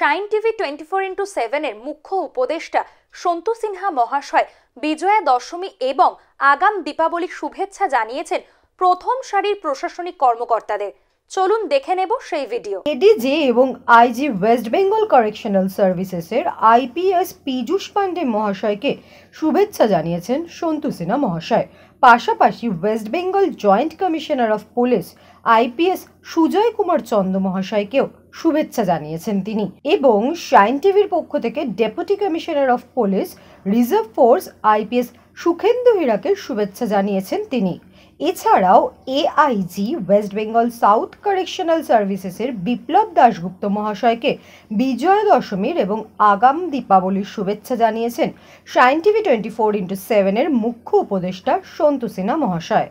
shine TV twenty four into সেভেনের মুখ্য উপদেষ্টা সন্তু সিনহা মহাশয় বিজয়া দশমী এবং আগাম দীপাবলির শুভেচ্ছা জানিয়েছেন প্রথম সারির প্রশাসনিক কর্মকর্তাদের চলুন দেখে নেব সেই ভিডিও এডিজে এবং আইজি ওয়েস্ট বেঙ্গল কারেকশনাল সার্ভিসেসের আইপিএস পীযুষ পান্ডে মহাশয়কে শুভেচ্ছা জানিয়েছেন সন্তু সিনহা মহাশয় পাশাপাশি West Bengal joint commissioner of police IPS Sujay Kumar Chanda মহাশয়কেও শুভেচ্ছা জানিয়েছেন তিনি এবং শাইন টিভির পক্ষ থেকে deputy commissioner of police reserve force IPS Sukhendu হীরাকে শুভেচ্ছা জানিয়েছেন তিনি এছাড়াও AIG West Bengal south correctional সার্ভিসেসের বিপ্লব দাশগুপ্ত মহাশয়কে বিজয়া দশমীর এবং আগাম দীপাবলির শুভেচ্ছা জানিয়েছেন sign TV twenty four into সেভেনের মুখ্য উপদেষ্টা সন্তু সিনহা মহাশয়